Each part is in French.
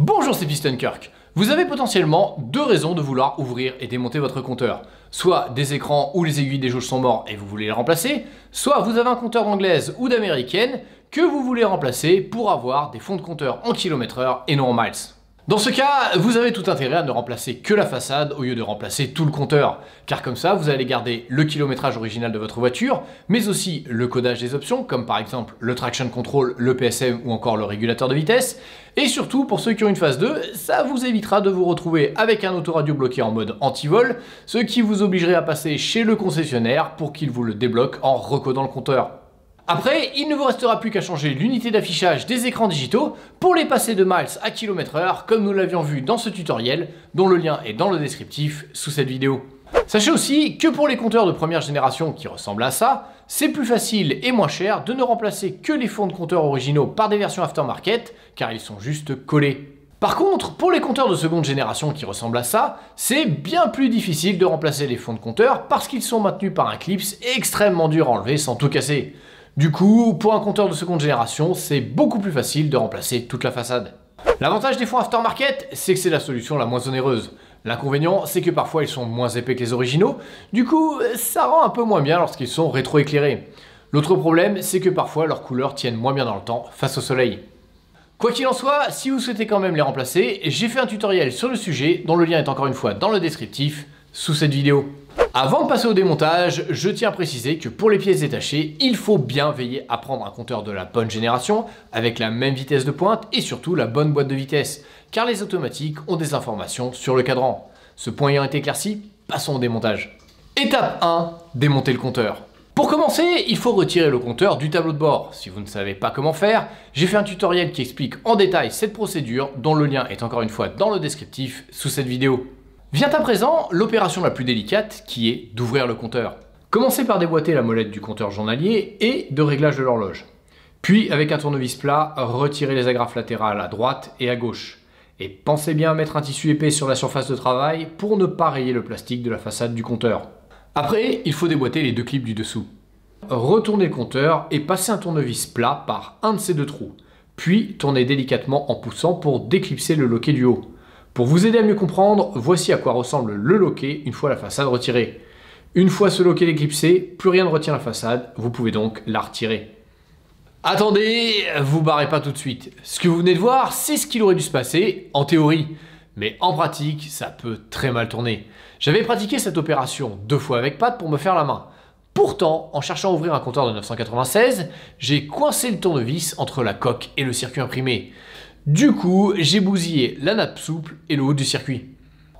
Bonjour, c'est Kirk. Vous avez potentiellement deux raisons de vouloir ouvrir et démonter votre compteur. Soit des écrans où les aiguilles des jauges sont morts et vous voulez les remplacer, soit vous avez un compteur d'anglaise ou d'américaine que vous voulez remplacer pour avoir des fonds de compteur en kilomètre heure et non en miles. Dans ce cas, vous avez tout intérêt à ne remplacer que la façade au lieu de remplacer tout le compteur, car comme ça, vous allez garder le kilométrage original de votre voiture, mais aussi le codage des options, comme par exemple le traction control, le PSM ou encore le régulateur de vitesse, et surtout, pour ceux qui ont une phase 2, ça vous évitera de vous retrouver avec un autoradio bloqué en mode anti-vol, ce qui vous obligerait à passer chez le concessionnaire pour qu'il vous le débloque en recodant le compteur. Après, il ne vous restera plus qu'à changer l'unité d'affichage des écrans digitaux pour les passer de miles à km heure comme nous l'avions vu dans ce tutoriel dont le lien est dans le descriptif sous cette vidéo. Sachez aussi que pour les compteurs de première génération qui ressemblent à ça, c'est plus facile et moins cher de ne remplacer que les fonds de compteurs originaux par des versions aftermarket car ils sont juste collés. Par contre, pour les compteurs de seconde génération qui ressemblent à ça, c'est bien plus difficile de remplacer les fonds de compteur parce qu'ils sont maintenus par un clips extrêmement dur à enlever sans tout casser. Du coup, pour un compteur de seconde génération, c'est beaucoup plus facile de remplacer toute la façade. L'avantage des fonds aftermarket, c'est que c'est la solution la moins onéreuse. L'inconvénient, c'est que parfois ils sont moins épais que les originaux, du coup, ça rend un peu moins bien lorsqu'ils sont rétroéclairés. L'autre problème, c'est que parfois leurs couleurs tiennent moins bien dans le temps face au soleil. Quoi qu'il en soit, si vous souhaitez quand même les remplacer, j'ai fait un tutoriel sur le sujet dont le lien est encore une fois dans le descriptif sous cette vidéo. Avant de passer au démontage, je tiens à préciser que pour les pièces détachées, il faut bien veiller à prendre un compteur de la bonne génération, avec la même vitesse de pointe et surtout la bonne boîte de vitesse, car les automatiques ont des informations sur le cadran. Ce point ayant été éclairci, passons au démontage. Étape 1, démonter le compteur. Pour commencer, il faut retirer le compteur du tableau de bord. Si vous ne savez pas comment faire, j'ai fait un tutoriel qui explique en détail cette procédure, dont le lien est encore une fois dans le descriptif sous cette vidéo. Vient à présent l'opération la plus délicate qui est d'ouvrir le compteur. Commencez par déboîter la molette du compteur journalier et de réglage de l'horloge. Puis avec un tournevis plat, retirez les agrafes latérales à droite et à gauche. Et pensez bien à mettre un tissu épais sur la surface de travail pour ne pas rayer le plastique de la façade du compteur. Après, il faut déboîter les deux clips du dessous. Retournez le compteur et passez un tournevis plat par un de ces deux trous. Puis tournez délicatement en poussant pour déclipser le loquet du haut. Pour vous aider à mieux comprendre, voici à quoi ressemble le loquet une fois la façade retirée. Une fois ce loquet éclipsé, plus rien ne retient la façade, vous pouvez donc la retirer. Attendez, vous barrez pas tout de suite. Ce que vous venez de voir, c'est ce qu'il aurait dû se passer, en théorie. Mais en pratique, ça peut très mal tourner. J'avais pratiqué cette opération deux fois avec Pat pour me faire la main. Pourtant, en cherchant à ouvrir un compteur de 996, j'ai coincé le tournevis entre la coque et le circuit imprimé. Du coup, j'ai bousillé la nappe souple et le haut du circuit.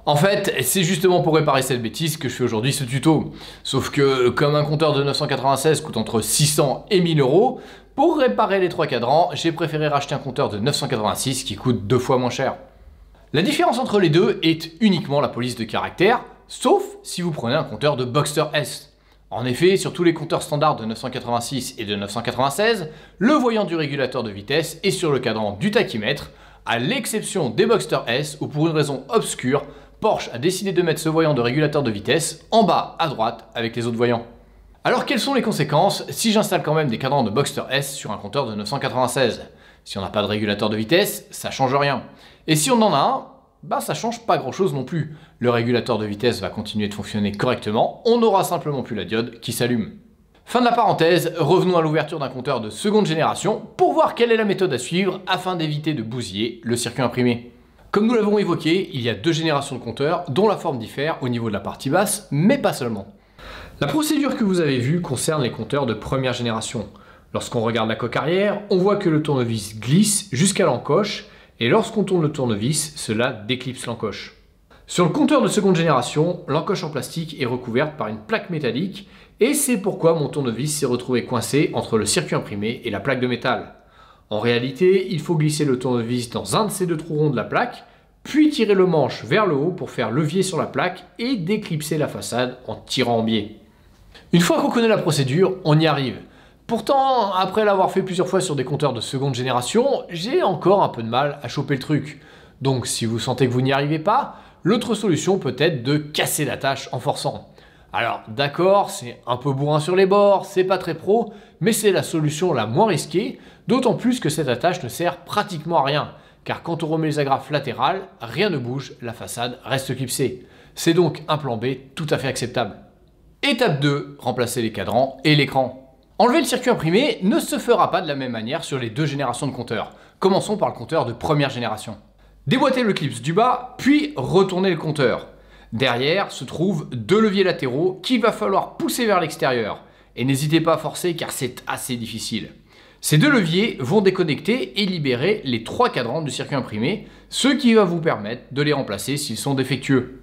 En fait, c'est justement pour réparer cette bêtise que je fais aujourd'hui ce tuto. Sauf que, comme un compteur de 996 coûte entre 600 et 1000 euros, pour réparer les trois cadrans, j'ai préféré racheter un compteur de 986 qui coûte deux fois moins cher. La différence entre les deux est uniquement la police de caractère, sauf si vous prenez un compteur de Boxster S. En effet, sur tous les compteurs standards de 986 et de 996, le voyant du régulateur de vitesse est sur le cadran du tachymètre, à l'exception des Boxster S où pour une raison obscure, Porsche a décidé de mettre ce voyant de régulateur de vitesse en bas à droite avec les autres voyants. Alors quelles sont les conséquences si j'installe quand même des cadrans de Boxster S sur un compteur de 996 Si on n'a pas de régulateur de vitesse, ça change rien. Et si on en a un, bah ça change pas grand chose non plus. Le régulateur de vitesse va continuer de fonctionner correctement, on n'aura simplement plus la diode qui s'allume. Fin de la parenthèse, revenons à l'ouverture d'un compteur de seconde génération pour voir quelle est la méthode à suivre afin d'éviter de bousiller le circuit imprimé. Comme nous l'avons évoqué, il y a deux générations de compteurs dont la forme diffère au niveau de la partie basse, mais pas seulement. La procédure que vous avez vue concerne les compteurs de première génération. Lorsqu'on regarde la coque arrière, on voit que le tournevis glisse jusqu'à l'encoche et lorsqu'on tourne le tournevis, cela déclipse l'encoche. Sur le compteur de seconde génération, l'encoche en plastique est recouverte par une plaque métallique et c'est pourquoi mon tournevis s'est retrouvé coincé entre le circuit imprimé et la plaque de métal. En réalité, il faut glisser le tournevis dans un de ces deux trous ronds de la plaque, puis tirer le manche vers le haut pour faire levier sur la plaque et déclipser la façade en tirant en biais. Une fois qu'on connaît la procédure, on y arrive. Pourtant, après l'avoir fait plusieurs fois sur des compteurs de seconde génération, j'ai encore un peu de mal à choper le truc. Donc si vous sentez que vous n'y arrivez pas, l'autre solution peut être de casser l'attache en forçant. Alors d'accord, c'est un peu bourrin sur les bords, c'est pas très pro, mais c'est la solution la moins risquée, d'autant plus que cette attache ne sert pratiquement à rien, car quand on remet les agrafes latérales, rien ne bouge, la façade reste clipsée. C'est donc un plan B tout à fait acceptable. Étape 2, remplacer les cadrans et l'écran. Enlever le circuit imprimé ne se fera pas de la même manière sur les deux générations de compteurs. Commençons par le compteur de première génération. Déboîtez le clips du bas, puis retournez le compteur. Derrière se trouvent deux leviers latéraux qu'il va falloir pousser vers l'extérieur. Et n'hésitez pas à forcer car c'est assez difficile. Ces deux leviers vont déconnecter et libérer les trois cadrans du circuit imprimé, ce qui va vous permettre de les remplacer s'ils sont défectueux.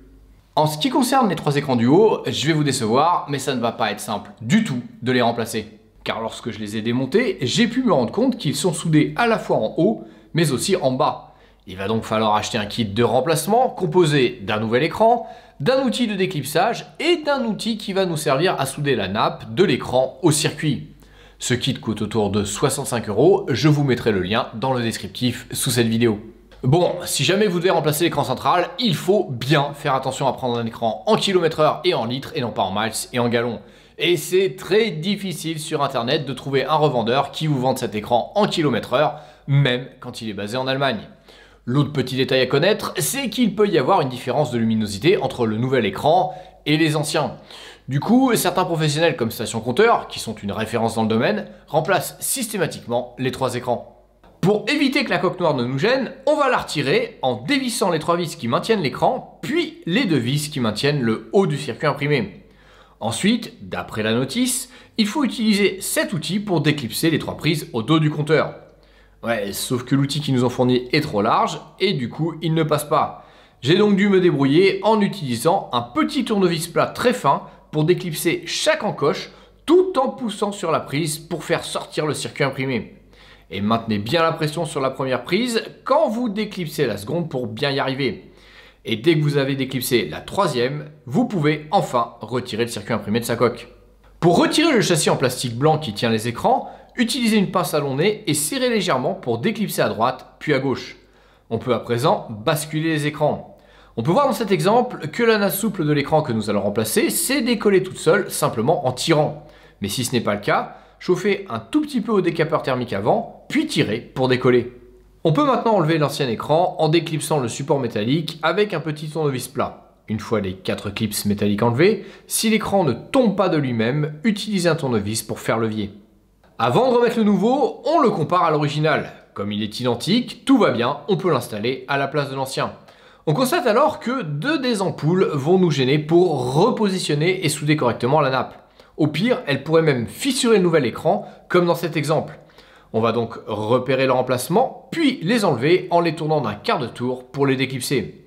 En ce qui concerne les trois écrans du haut, je vais vous décevoir, mais ça ne va pas être simple du tout de les remplacer car lorsque je les ai démontés, j'ai pu me rendre compte qu'ils sont soudés à la fois en haut, mais aussi en bas. Il va donc falloir acheter un kit de remplacement composé d'un nouvel écran, d'un outil de déclipsage et d'un outil qui va nous servir à souder la nappe de l'écran au circuit. Ce kit coûte autour de 65 euros, je vous mettrai le lien dans le descriptif sous cette vidéo. Bon, si jamais vous devez remplacer l'écran central, il faut bien faire attention à prendre un écran en kilomètre heure et en litres et non pas en miles et en gallons. Et c'est très difficile sur Internet de trouver un revendeur qui vous vende cet écran en kilomètre heure, même quand il est basé en Allemagne. L'autre petit détail à connaître, c'est qu'il peut y avoir une différence de luminosité entre le nouvel écran et les anciens. Du coup, certains professionnels comme Station Compteur, qui sont une référence dans le domaine, remplacent systématiquement les trois écrans. Pour éviter que la coque noire ne nous gêne, on va la retirer en dévissant les trois vis qui maintiennent l'écran, puis les deux vis qui maintiennent le haut du circuit imprimé. Ensuite, d'après la notice, il faut utiliser cet outil pour déclipser les trois prises au dos du compteur. Ouais, sauf que l'outil qui nous ont fourni est trop large et du coup, il ne passe pas. J'ai donc dû me débrouiller en utilisant un petit tournevis plat très fin pour déclipser chaque encoche tout en poussant sur la prise pour faire sortir le circuit imprimé. Et maintenez bien la pression sur la première prise quand vous déclipsez la seconde pour bien y arriver. Et dès que vous avez déclipsé la troisième, vous pouvez enfin retirer le circuit imprimé de sa coque. Pour retirer le châssis en plastique blanc qui tient les écrans, utilisez une pince à long nez et serrez légèrement pour déclipser à droite puis à gauche. On peut à présent basculer les écrans. On peut voir dans cet exemple que la nasse souple de l'écran que nous allons remplacer s'est décollée toute seule simplement en tirant. Mais si ce n'est pas le cas, chauffez un tout petit peu au décapeur thermique avant, puis tirez pour décoller. On peut maintenant enlever l'ancien écran en déclipsant le support métallique avec un petit tournevis plat. Une fois les quatre clips métalliques enlevés, si l'écran ne tombe pas de lui-même, utilisez un tournevis pour faire levier. Avant de remettre le nouveau, on le compare à l'original. Comme il est identique, tout va bien, on peut l'installer à la place de l'ancien. On constate alors que deux des ampoules vont nous gêner pour repositionner et souder correctement la nappe. Au pire, elle pourrait même fissurer le nouvel écran, comme dans cet exemple. On va donc repérer le remplacement puis les enlever en les tournant d'un quart de tour pour les déclipser.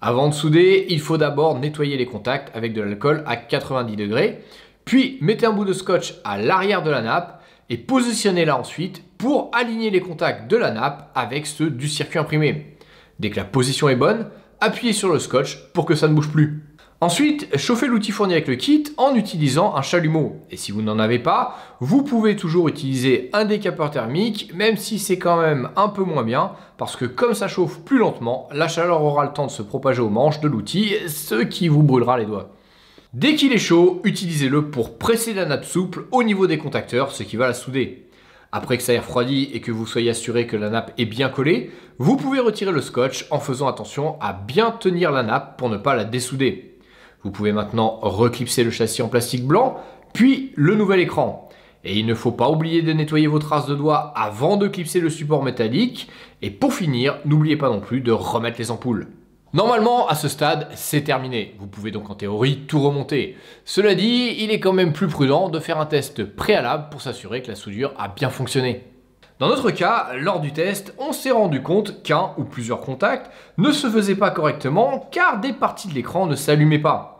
Avant de souder, il faut d'abord nettoyer les contacts avec de l'alcool à 90 degrés, puis mettez un bout de scotch à l'arrière de la nappe et positionnez-la ensuite pour aligner les contacts de la nappe avec ceux du circuit imprimé. Dès que la position est bonne, appuyez sur le scotch pour que ça ne bouge plus. Ensuite, chauffez l'outil fourni avec le kit en utilisant un chalumeau. Et si vous n'en avez pas, vous pouvez toujours utiliser un décapeur thermique, même si c'est quand même un peu moins bien, parce que comme ça chauffe plus lentement, la chaleur aura le temps de se propager aux manches de l'outil, ce qui vous brûlera les doigts. Dès qu'il est chaud, utilisez-le pour presser la nappe souple au niveau des contacteurs, ce qui va la souder. Après que ça ait refroidi et que vous soyez assuré que la nappe est bien collée, vous pouvez retirer le scotch en faisant attention à bien tenir la nappe pour ne pas la dessouder. Vous pouvez maintenant reclipser le châssis en plastique blanc, puis le nouvel écran. Et il ne faut pas oublier de nettoyer vos traces de doigts avant de clipser le support métallique. Et pour finir, n'oubliez pas non plus de remettre les ampoules. Normalement, à ce stade, c'est terminé. Vous pouvez donc en théorie tout remonter. Cela dit, il est quand même plus prudent de faire un test préalable pour s'assurer que la soudure a bien fonctionné. Dans notre cas, lors du test, on s'est rendu compte qu'un ou plusieurs contacts ne se faisaient pas correctement car des parties de l'écran ne s'allumaient pas.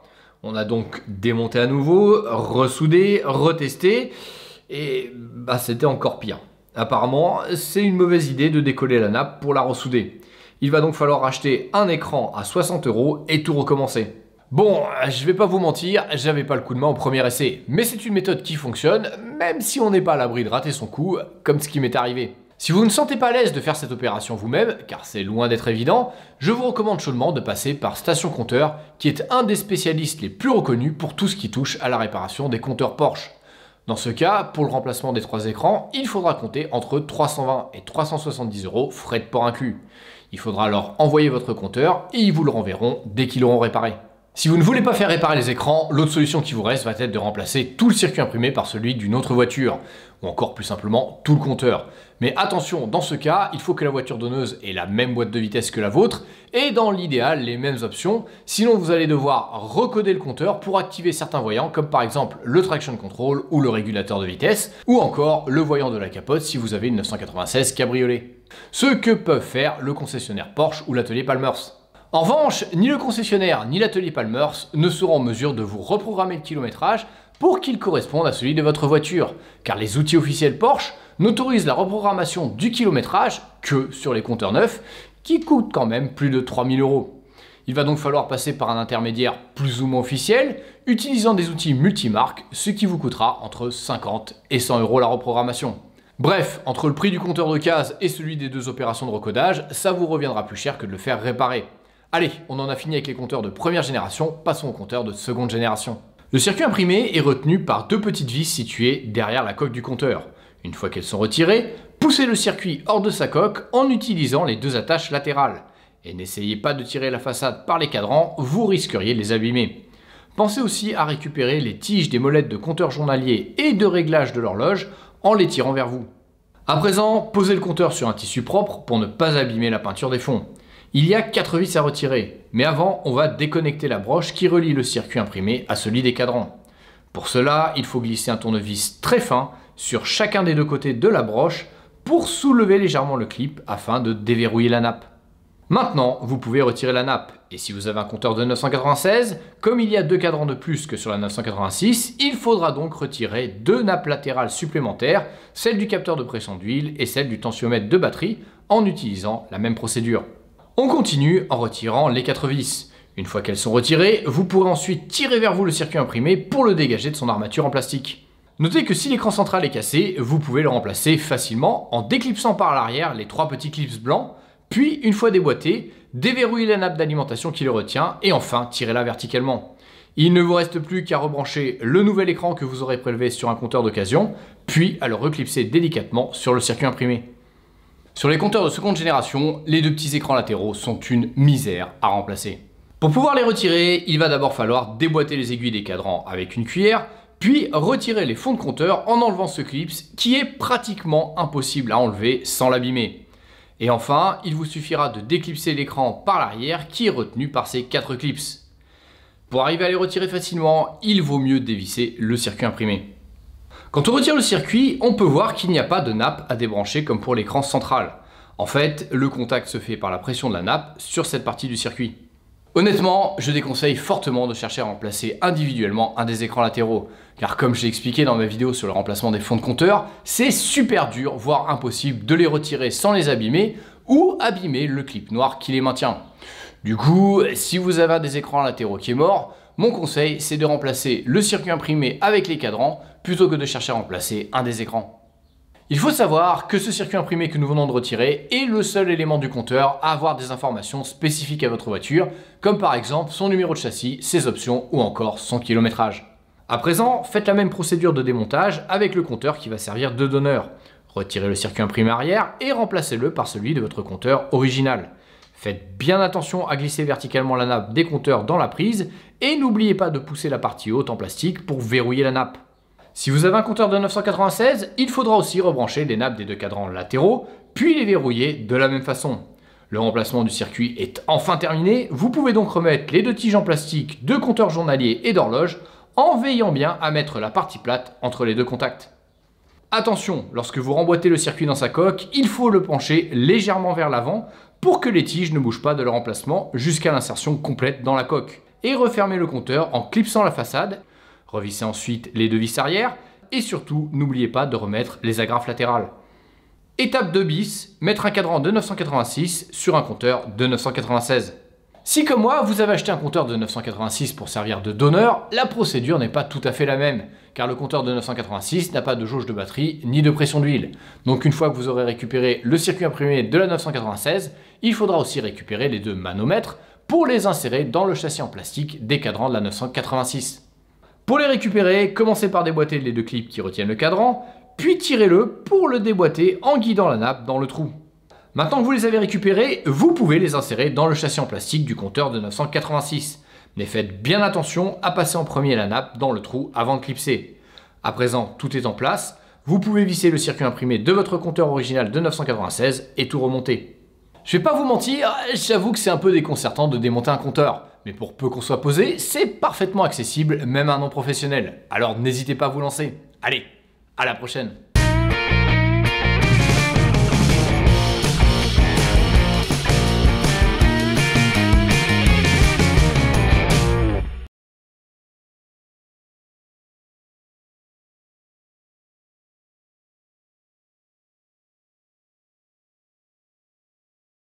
On a donc démonté à nouveau, ressoudé, retesté, et bah, c'était encore pire. Apparemment, c'est une mauvaise idée de décoller la nappe pour la ressouder. Il va donc falloir acheter un écran à 60 euros et tout recommencer. Bon, je vais pas vous mentir, j'avais pas le coup de main au premier essai, mais c'est une méthode qui fonctionne, même si on n'est pas à l'abri de rater son coup, comme ce qui m'est arrivé. Si vous ne sentez pas à l'aise de faire cette opération vous-même, car c'est loin d'être évident, je vous recommande chaudement de passer par Station Compteur, qui est un des spécialistes les plus reconnus pour tout ce qui touche à la réparation des compteurs Porsche. Dans ce cas, pour le remplacement des trois écrans, il faudra compter entre 320 et 370 euros frais de port inclus. Il faudra alors envoyer votre compteur et ils vous le renverront dès qu'ils l'auront réparé. Si vous ne voulez pas faire réparer les écrans, l'autre solution qui vous reste va être de remplacer tout le circuit imprimé par celui d'une autre voiture, ou encore plus simplement tout le compteur. Mais attention, dans ce cas, il faut que la voiture donneuse ait la même boîte de vitesse que la vôtre et dans l'idéal les mêmes options. Sinon, vous allez devoir recoder le compteur pour activer certains voyants comme par exemple le traction control ou le régulateur de vitesse ou encore le voyant de la capote si vous avez une 996 cabriolet. Ce que peuvent faire le concessionnaire Porsche ou l'atelier Palmers. En revanche, ni le concessionnaire ni l'atelier Palmers ne seront en mesure de vous reprogrammer le kilométrage pour qu'il corresponde à celui de votre voiture, car les outils officiels Porsche n'autorisent la reprogrammation du kilométrage que sur les compteurs neufs, qui coûtent quand même plus de 3000 euros. Il va donc falloir passer par un intermédiaire plus ou moins officiel, utilisant des outils multimarques, ce qui vous coûtera entre 50 et 100 euros la reprogrammation. Bref, entre le prix du compteur de case et celui des deux opérations de recodage, ça vous reviendra plus cher que de le faire réparer. Allez, on en a fini avec les compteurs de première génération, passons aux compteurs de seconde génération. Le circuit imprimé est retenu par deux petites vis situées derrière la coque du compteur. Une fois qu'elles sont retirées, poussez le circuit hors de sa coque en utilisant les deux attaches latérales. Et n'essayez pas de tirer la façade par les cadrans, vous risqueriez de les abîmer. Pensez aussi à récupérer les tiges des molettes de compteur journalier et de réglage de l'horloge en les tirant vers vous. A présent, posez le compteur sur un tissu propre pour ne pas abîmer la peinture des fonds. Il y a 4 vis à retirer, mais avant, on va déconnecter la broche qui relie le circuit imprimé à celui des cadrans. Pour cela, il faut glisser un tournevis très fin sur chacun des deux côtés de la broche pour soulever légèrement le clip afin de déverrouiller la nappe. Maintenant, vous pouvez retirer la nappe, et si vous avez un compteur de 996, comme il y a deux cadrans de plus que sur la 986, il faudra donc retirer deux nappes latérales supplémentaires, celle du capteur de pression d'huile et celle du tensiomètre de batterie, en utilisant la même procédure. On continue en retirant les 4 vis. Une fois qu'elles sont retirées, vous pourrez ensuite tirer vers vous le circuit imprimé pour le dégager de son armature en plastique. Notez que si l'écran central est cassé, vous pouvez le remplacer facilement en déclipsant par l'arrière les trois petits clips blancs, puis une fois déboîté, déverrouillez la nappe d'alimentation qui le retient et enfin tirez-la verticalement. Il ne vous reste plus qu'à rebrancher le nouvel écran que vous aurez prélevé sur un compteur d'occasion, puis à le reclipser délicatement sur le circuit imprimé. Sur les compteurs de seconde génération, les deux petits écrans latéraux sont une misère à remplacer. Pour pouvoir les retirer, il va d'abord falloir déboîter les aiguilles des cadrans avec une cuillère, puis retirer les fonds de compteur en enlevant ce clips qui est pratiquement impossible à enlever sans l'abîmer. Et enfin, il vous suffira de déclipser l'écran par l'arrière qui est retenu par ces quatre clips. Pour arriver à les retirer facilement, il vaut mieux dévisser le circuit imprimé. Quand on retire le circuit, on peut voir qu'il n'y a pas de nappe à débrancher comme pour l'écran central. En fait, le contact se fait par la pression de la nappe sur cette partie du circuit. Honnêtement, je déconseille fortement de chercher à remplacer individuellement un des écrans latéraux, car comme j'ai expliqué dans ma vidéo sur le remplacement des fonds de compteur, c'est super dur, voire impossible de les retirer sans les abîmer ou abîmer le clip noir qui les maintient. Du coup, si vous avez un des écrans latéraux qui est mort, mon conseil, c'est de remplacer le circuit imprimé avec les cadrans plutôt que de chercher à remplacer un des écrans. Il faut savoir que ce circuit imprimé que nous venons de retirer est le seul élément du compteur à avoir des informations spécifiques à votre voiture, comme par exemple son numéro de châssis, ses options ou encore son kilométrage. À présent, faites la même procédure de démontage avec le compteur qui va servir de donneur. Retirez le circuit imprimé arrière et remplacez-le par celui de votre compteur original. Faites bien attention à glisser verticalement la nappe des compteurs dans la prise et n'oubliez pas de pousser la partie haute en plastique pour verrouiller la nappe. Si vous avez un compteur de 996, il faudra aussi rebrancher les nappes des deux cadrans latéraux, puis les verrouiller de la même façon. Le remplacement du circuit est enfin terminé, vous pouvez donc remettre les deux tiges en plastique de compteurs journaliers et d'horloge en veillant bien à mettre la partie plate entre les deux contacts. Attention, lorsque vous remboîtez le circuit dans sa coque, il faut le pencher légèrement vers l'avant pour que les tiges ne bougent pas de leur emplacement jusqu'à l'insertion complète dans la coque. Et refermez le compteur en clipsant la façade. Revissez ensuite les deux vis arrière et surtout n'oubliez pas de remettre les agrafes latérales. Étape 2 bis, mettre un cadran de 986 sur un compteur de 996. Si comme moi, vous avez acheté un compteur de 986 pour servir de donneur, la procédure n'est pas tout à fait la même, car le compteur de 986 n'a pas de jauge de batterie ni de pression d'huile. Donc une fois que vous aurez récupéré le circuit imprimé de la 996, il faudra aussi récupérer les deux manomètres pour les insérer dans le châssis en plastique des cadrans de la 986. Pour les récupérer, commencez par déboîter les deux clips qui retiennent le cadran, puis tirez-le pour le déboîter en guidant la nappe dans le trou. Maintenant que vous les avez récupérés, vous pouvez les insérer dans le châssis en plastique du compteur de 986. Mais faites bien attention à passer en premier la nappe dans le trou avant de clipser. A présent, tout est en place. Vous pouvez visser le circuit imprimé de votre compteur original de 996 et tout remonter. Je vais pas vous mentir, j'avoue que c'est un peu déconcertant de démonter un compteur. Mais pour peu qu'on soit posé, c'est parfaitement accessible, même à un non professionnel. Alors n'hésitez pas à vous lancer. Allez, à la prochaine